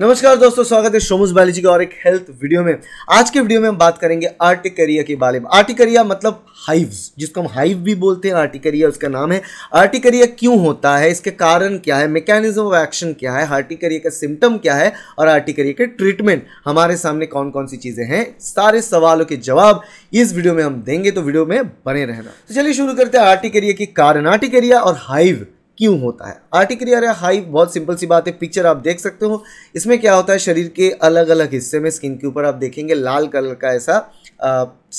नमस्कार दोस्तों स्वागत है शोमुस बालीजी के और एक हेल्थ वीडियो में आज के वीडियो में हम बात करेंगे आर्टिकरिया के बारे में आर्टिकरिया मतलब हाइव्स जिसको हम हाइव भी बोलते हैं आर्टिकरिया उसका नाम है आर्टिकरिया क्यों होता है इसके कारण क्या है मैकेनिज्म ऑफ एक्शन क्या है आर्टिकरिया का सिम्टम क्या है और आर्टिकरिया के ट्रीटमेंट हमारे सामने कौन कौन सी चीज़ें हैं सारे सवालों के जवाब इस वीडियो में हम देंगे तो वीडियो में बने रहना तो चलिए शुरू करते हैं आर्टिकरिया के कारण आर्टिकरिया और हाइव क्यों होता है आर्टिक्रिया या हाई बहुत सिंपल सी बात है पिक्चर आप देख सकते हो इसमें क्या होता है शरीर के अलग अलग हिस्से में स्किन के ऊपर आप देखेंगे लाल कलर का ऐसा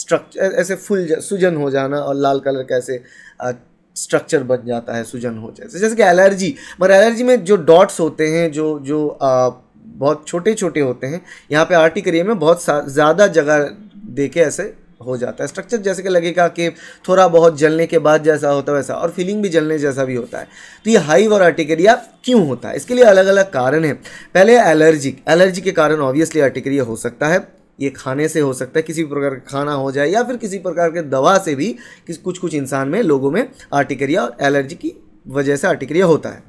स्ट्रक्चर ऐसे फुल सूजन हो जाना और लाल कलर का ऐसे स्ट्रक्चर बन जाता है सूजन हो जाए जैसे कि एलर्जी मगर एलर्जी में जो डॉट्स होते हैं जो जो आ, बहुत छोटे छोटे होते हैं यहाँ पे आर्टिक्रिया में बहुत ज़्यादा जगह देखे ऐसे हो जाता है स्ट्रक्चर जैसे कि लगेगा कि थोड़ा बहुत जलने के बाद जैसा होता है वैसा और फीलिंग भी जलने जैसा भी होता है तो ये हाइव और आर्टिक्रिया क्यों होता है इसके लिए अलग अलग कारण है पहले एलर्जिक एलर्जी के कारण ऑब्वियसली आर्टिक्रिया हो सकता है ये खाने से हो सकता है किसी भी प्रकार का खाना हो जाए या फिर किसी प्रकार के दवा से भी कुछ कुछ इंसान में लोगों में आर्टिकरिया और एलर्जी की वजह से आर्टिक्रिया होता है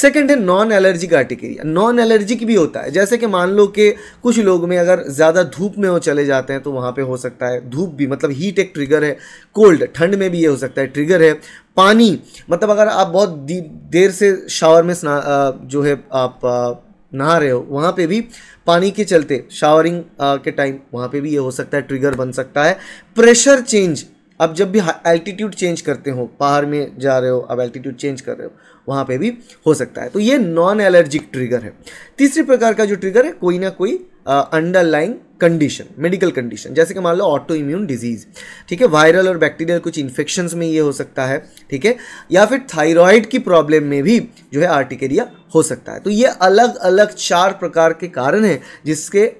सेकंड है non allergic urticaria non allergic भी होता है जैसे कि मान लो कि कुछ लोग में अगर ज़्यादा धूप में वो चले जाते हैं तो वहाँ पे हो सकता है धूप भी मतलब हीट एक ट्रिगर है कोल्ड ठंड में भी ये हो सकता है ट्रिगर है पानी मतलब अगर आप बहुत देर से शावर में स्ना जो है आप नहा रहे हो वहाँ पे भी पानी के चलते शावरिंग के टाइम वहाँ पे भी ये हो सकता है ट्रिगर बन सकता है प्रेशर चेंज अब जब भी एल्टीट्यूड चेंज करते हो पहाड़ में जा रहे हो अब एल्टीट्यूड चेंज कर रहे हो वहाँ पे भी हो सकता है तो ये नॉन एलर्जिक ट्रिगर है तीसरे प्रकार का जो ट्रिगर है कोई ना कोई अंडरलाइंग कंडीशन मेडिकल कंडीशन जैसे कि मान लो ऑटो इम्यून डिजीज ठीक है वायरल और बैक्टीरियल कुछ इन्फेक्शंस में ये हो सकता है ठीक है या फिर थायराइड की प्रॉब्लम में भी जो है आर्टिकेरिया हो सकता है तो ये अलग अलग चार प्रकार के कारण हैं जिसके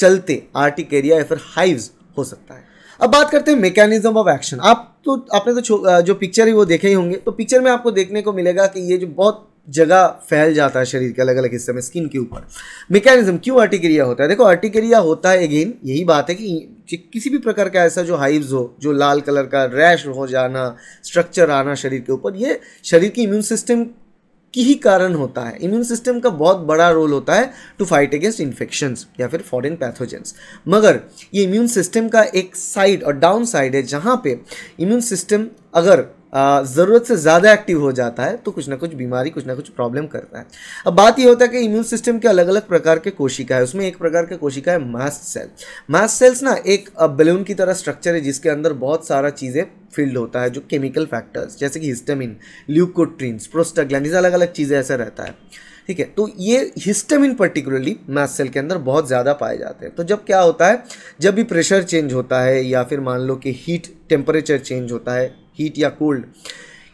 चलते आर्टिकेरिया या फिर हाइव्स हो सकता है अब बात करते हैं मैकेनिज्म ऑफ एक्शन आप तो आपने तो जो पिक्चर ही वो देखे ही होंगे तो पिक्चर में आपको देखने को मिलेगा कि ये जो बहुत जगह फैल जाता है शरीर के अलग अलग हिस्से में स्किन के ऊपर मैकेनिज्म क्यों अर्टिक्रिया होता है देखो अर्टिक्रिया होता है अगेन यही बात है कि किसी भी प्रकार का ऐसा जो हाइव्स हो जो लाल कलर का रैश हो जाना स्ट्रक्चर आना शरीर के ऊपर ये शरीर की इम्यून सिस्टम की ही कारण होता है इम्यून सिस्टम का बहुत बड़ा रोल होता है टू फाइट अगेंस्ट इन्फेक्शंस या फिर फॉरेन पैथोजेंस मगर ये इम्यून सिस्टम का एक साइड और डाउन साइड है जहाँ पे इम्यून सिस्टम अगर ज़रूरत से ज़्यादा एक्टिव हो जाता है तो कुछ ना कुछ बीमारी कुछ ना कुछ प्रॉब्लम करता है अब बात यह होता है कि इम्यून सिस्टम के अलग अलग प्रकार के कोशिका है उसमें एक प्रकार के कोशिका है मास्ट सेल मास्ट सेल्स ना एक बलून की तरह स्ट्रक्चर है जिसके अंदर बहुत सारा चीज़ें फील्ड होता है जो केमिकल फैक्टर्स जैसे कि हिस्टमिन ल्यूकोट्रीन्स प्रोस्टाग्लैंड अलग अलग चीज़ें ऐसा रहता है ठीक है तो ये हिस्टमिन पर्टिकुलरली मास सेल के अंदर बहुत ज़्यादा पाए जाते हैं तो जब क्या होता है जब भी प्रेशर चेंज होता है या फिर मान लो कि हीट टेम्परेचर चेंज होता है हीट या कोल्ड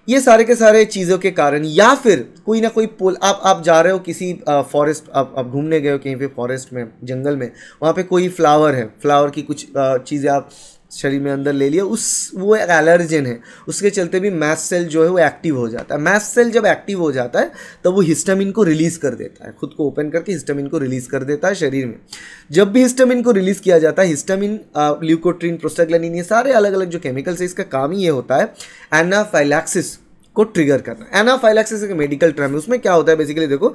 ये सारे के सारे चीज़ों के कारण या फिर कोई ना कोई पोल आप आप जा रहे हो किसी फॉरेस्ट आप आप घूमने गए हो कहीं पे फॉरेस्ट में जंगल में वहाँ पे कोई फ्लावर है फ्लावर की कुछ चीज़ें आप शरीर में अंदर ले लिया उस वो एक एलर्जन है उसके चलते भी मैस सेल जो है वो एक्टिव हो जाता है मैस सेल जब एक्टिव हो जाता है तब तो वो हिस्टामिन को रिलीज़ कर देता है खुद को ओपन करके हिस्टामिन को रिलीज़ कर देता है शरीर में जब भी हिस्टामिन को रिलीज़ किया जाता है हिस्टामिन ल्यूकोट्रीन प्रोस्टाग्लैनिन ये सारे अलग अलग जो केमिकल्स है इसका काम ही ये होता है एनाफाइलैक्सिस को ट्रिगर करना एनाफाइलैक्सिस एक मेडिकल टर्म है उसमें क्या होता है बेसिकली देखो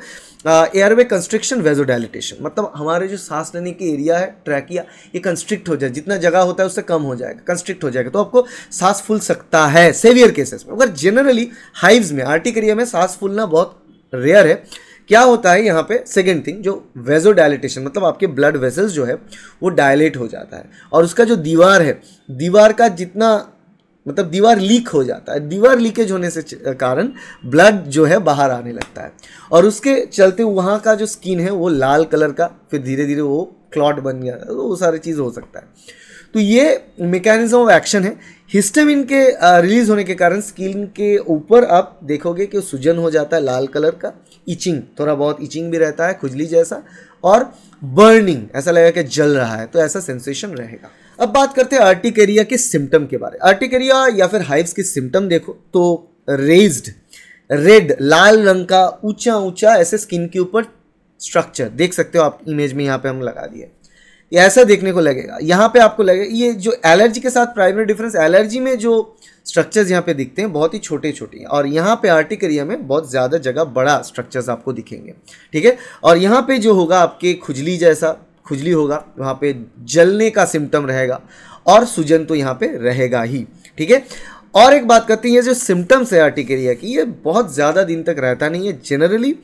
एयरवे कंस्ट्रिक्शन वेजोडाइलिटेशन मतलब हमारे जो सांस लेने की एरिया है ट्रैकिया ये कंस्ट्रिक्ट हो जाए जितना जगह होता है उससे कम हो जाएगा कंस्ट्रिक्ट हो जाएगा तो आपको सांस फूल सकता है सेवियर केसेस में अगर जनरली हाइव्स में आर्टिक एरिया में सांस फूलना बहुत रेयर है क्या होता है यहाँ पे सेकेंड थिंग जो वेजो डायलिटेशन मतलब आपके ब्लड वेसल्स जो है वो डायलेट हो जाता है और उसका जो दीवार है दीवार का जितना मतलब दीवार लीक हो जाता है दीवार लीकेज होने से कारण ब्लड जो है बाहर आने लगता है और उसके चलते वहाँ का जो स्किन है वो लाल कलर का फिर धीरे धीरे वो क्लॉट बन गया तो वो सारी चीज़ हो सकता है तो ये मेकेनिज्म ऑफ एक्शन है हिस्टमिन के रिलीज होने के कारण स्किन के ऊपर आप देखोगे कि सूजन हो जाता है लाल कलर का इचिंग थोड़ा बहुत इचिंग भी रहता है खुजली जैसा और बर्निंग ऐसा लगेगा कि जल रहा है तो ऐसा सेंसेशन रहेगा अब बात करते हैं आर्टिकेरिया के सिम्टम के बारे में आर्टिकेरिया या फिर हाइव्स के सिम्टम देखो तो रेज्ड रेड लाल रंग का ऊंचा ऊंचा ऐसे स्किन के ऊपर स्ट्रक्चर देख सकते हो आप इमेज में यहाँ पे हम लगा दिए ऐसा देखने को लगेगा यहाँ पे आपको लगेगा ये जो एलर्जी के साथ प्राइमरी डिफरेंस एलर्जी में जो स्ट्रक्चर्स यहाँ पे दिखते हैं बहुत ही छोटे छोटे हैं और यहाँ पे आर्टिकेरिया में बहुत ज़्यादा जगह बड़ा स्ट्रक्चर्स आपको दिखेंगे ठीक है और यहाँ पे जो होगा आपके खुजली जैसा खुजली होगा वहाँ पे जलने का सिम्टम रहेगा और सूजन तो यहाँ पे रहेगा ही ठीक है और एक बात करते हैं ये जो सिम्टम्स है आर्टिकेरिया की ये बहुत ज़्यादा दिन तक रहता नहीं है जनरली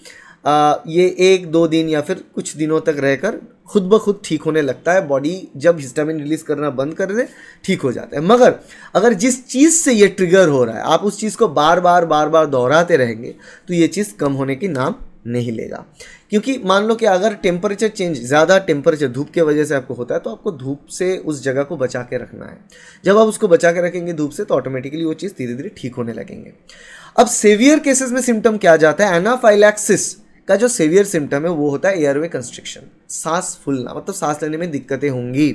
ये एक दो दिन या फिर कुछ दिनों तक रहकर खुद ब खुद ठीक होने लगता है बॉडी जब हिस्टामिन रिलीज करना बंद कर दे ठीक हो जाता है मगर अगर जिस चीज़ से ये ट्रिगर हो रहा है आप उस चीज़ को बार बार बार बार दोहराते रहेंगे तो ये चीज़ कम होने की नाम नहीं लेगा क्योंकि मान लो कि अगर टेम्परेचर चेंज ज़्यादा टेम्परेचर धूप के वजह से आपको होता है तो आपको धूप से उस जगह को बचा के रखना है जब आप उसको बचा के रखेंगे धूप से तो ऑटोमेटिकली वो चीज़ धीरे धीरे ठीक होने लगेंगे अब सेवियर केसेस में सिम्टम क्या जाता है एनाफाइलैक्सिस का जो सेवियर सिम्टम है वो होता है एयरवे कंस्ट्रिक्शन सांस फूलना मतलब सांस लेने में दिक्कतें होंगी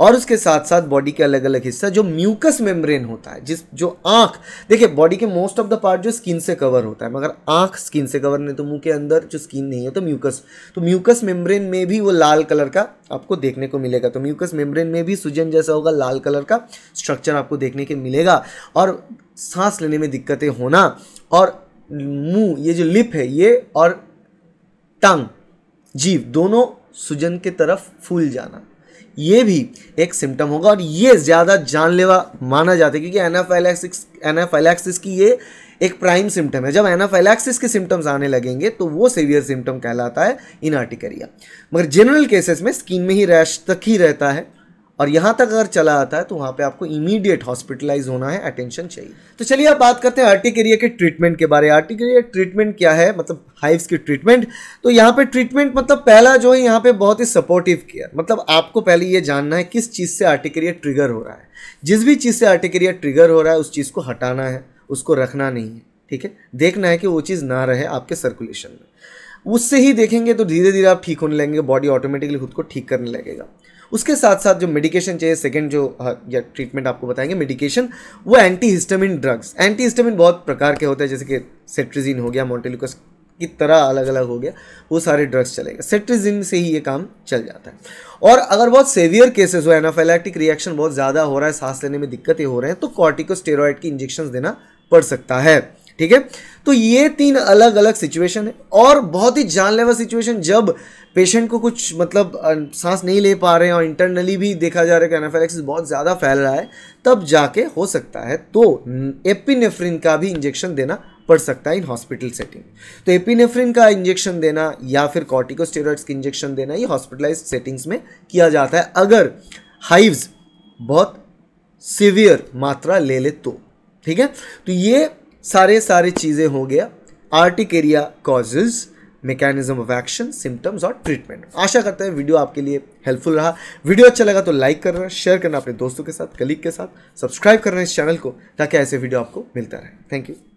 और उसके साथ साथ बॉडी के अलग अलग हिस्सा जो म्यूकस मेम्ब्रेन होता है जिस जो आँख देखिए बॉडी के मोस्ट ऑफ द पार्ट जो स्किन से कवर होता है मगर आँख स्किन से कवर नहीं तो मुंह के अंदर जो स्किन नहीं है तो म्यूकस तो म्यूकस मेम्ब्रेन में भी वो लाल कलर का आपको देखने को मिलेगा तो म्यूकस मेम्ब्रेन में भी सूजन जैसा होगा लाल कलर का स्ट्रक्चर आपको देखने के मिलेगा और सांस लेने में दिक्कतें होना और मुंह ये जो लिप है ये और टंग जीव दोनों सूजन के तरफ फूल जाना ये भी एक सिम्टम होगा और ये ज़्यादा जानलेवा माना जाता है क्योंकि एनाफाइलैक्सिस एनाफाइलैक्सिस की ये एक प्राइम सिम्टम है जब एनाफेलैक्सिस के सिम्टम्स आने लगेंगे तो वो सीवियर सिम्टम कहलाता है इन आर्टिकरिया मगर जनरल केसेस में स्किन में ही रैश तक ही रहता है और यहाँ तक अगर चला आता है तो वहाँ पे आपको इमीडिएट हॉस्पिटलाइज होना है अटेंशन चाहिए तो चलिए अब बात करते हैं आर्टिक एरिया के ट्रीटमेंट के बारे में आर्टिक एरिया ट्रीटमेंट क्या है मतलब हाइव्स की ट्रीटमेंट तो यहाँ पे ट्रीटमेंट मतलब पहला जो है यहाँ पे बहुत ही सपोर्टिव केयर मतलब आपको पहले ये जानना है किस चीज़ से आर्टिक एरिया ट्रिगर हो रहा है जिस भी चीज़ से आर्टिक एरिया ट्रिगर हो रहा है उस चीज़ को हटाना है उसको रखना नहीं है ठीक है देखना है कि वो चीज़ ना रहे आपके सर्कुलेशन में उससे ही देखेंगे तो धीरे धीरे आप ठीक होने लगेंगे बॉडी ऑटोमेटिकली खुद को ठीक करने लगेगा उसके साथ साथ जो मेडिकेशन चाहिए सेकेंड जो हाँ, या ट्रीटमेंट आपको बताएंगे मेडिकेशन वो anti histamine drugs anti histamine बहुत प्रकार के होते हैं जैसे कि सेट्रीजिन हो गया मोन्टेलुकस की तरह अलग अलग हो गया वो सारे ड्रग्स चलेगा सेट्रिजिन से ही ये काम चल जाता है और अगर बहुत सेवियर केसेस हो एनाफेलैक्टिक रिएक्शन बहुत ज़्यादा हो रहा है सांस लेने में दिक्कतें हो रहे हैं तो कॉर्टिकोस्टेरॉयड की इंजेक्शन देना पड़ सकता है ठीक है तो ये तीन अलग अलग सिचुएशन है और बहुत ही जानलेवा सिचुएशन जब पेशेंट को कुछ मतलब सांस नहीं ले पा रहे हैं और इंटरनली भी देखा जा रहा है कि एनाफेलेक्सिस बहुत ज़्यादा फैल रहा है तब जाके हो सकता है तो एपिनेफ्रिन का भी इंजेक्शन देना पड़ सकता है इन हॉस्पिटल सेटिंग तो एपिनेफ्रिन का इंजेक्शन देना या फिर कॉर्टिकोस्टेरॉइड्स का इंजेक्शन देना ये हॉस्पिटलाइज सेटिंग्स में किया जाता है अगर हाइव्स बहुत सीवियर मात्रा ले ले तो ठीक है तो ये सारे सारे चीज़ें हो गया urticaria causes mechanism of action symptoms और ट्रीटमेंट आशा करते हैं वीडियो आपके लिए हेल्पफुल रहा वीडियो अच्छा लगा तो लाइक करना शेयर करना अपने दोस्तों के साथ कलीग के साथ सब्सक्राइब करना इस चैनल को ताकि ऐसे वीडियो आपको मिलता रहे थैंक यू